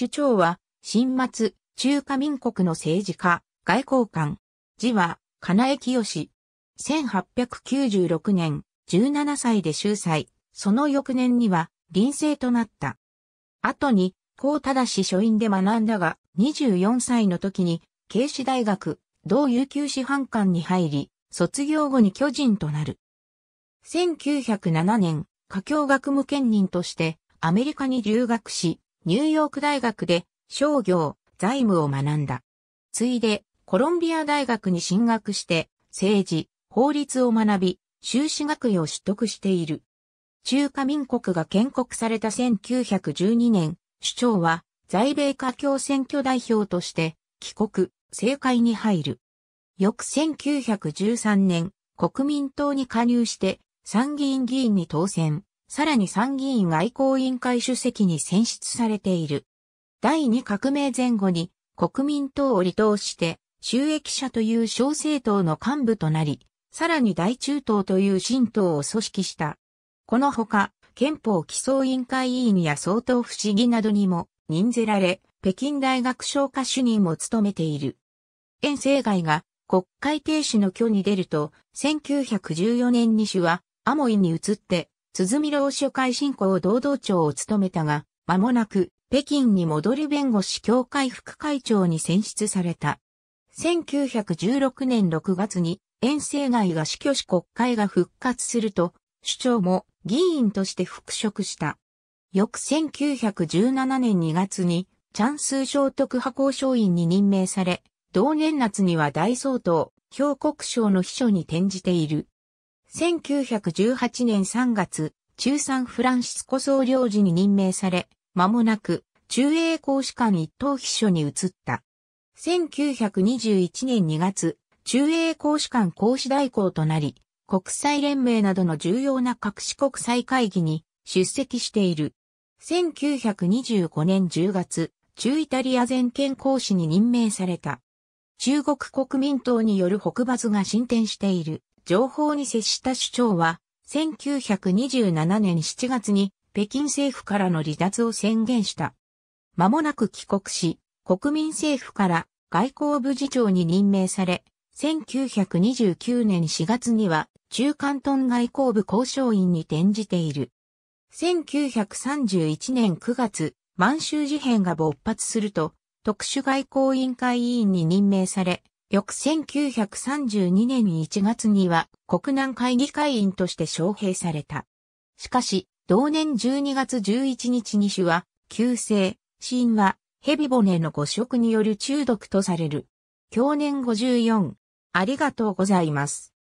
首長は、新末、中華民国の政治家、外交官。字は、金江清。1896年、17歳で秀才。その翌年には、臨政となった。後に、高忠氏書院で学んだが、24歳の時に、警市大学、同有球師範官に入り、卒業後に巨人となる。1907年、家教学務兼任として、アメリカに留学し、ニューヨーク大学で商業、財務を学んだ。ついで、コロンビア大学に進学して、政治、法律を学び、修士学位を取得している。中華民国が建国された1912年、首長は在米華僑選挙代表として帰国、政界に入る。翌1913年、国民党に加入して参議院議員に当選。さらに参議院外交委員会主席に選出されている。第2革命前後に国民党を離党して収益者という小政党の幹部となり、さらに大中党という新党を組織した。このほか、憲法基礎委員会委員や総統不思議などにも任ぜられ、北京大学商科主任も務めている。遠征外が国会停止の挙に出ると、1914年に主はアモイに移って鈴見老所会進行堂々長を務めたが、間もなく北京に戻り弁護士協会副会長に選出された。1916年6月に遠征外が死去し国会が復活すると、首長も議員として復職した。翌1917年2月に、チャンス聖徳派交渉員に任命され、同年夏には大総統、峡国省の秘書に転じている。1918年3月、中産フランシスコ総領事に任命され、間もなく中英公使館一等秘書に移った。1921年2月、中英公使館公使代行となり、国際連盟などの重要な各市国際会議に出席している。1925年10月、中イタリア全権公使に任命された。中国国民党による北伐が進展している。情報に接した首長は、1927年7月に北京政府からの離脱を宣言した。間もなく帰国し、国民政府から外交部次長に任命され、1929年4月には中間東外交部交渉員に転じている。1931年9月、満州事変が勃発すると、特殊外交委員会委員に任命され、翌1932年1月には国難会議会員として招聘された。しかし、同年12月11日に主は、急性、死因は、蛇骨の誤食による中毒とされる。去年54。ありがとうございます。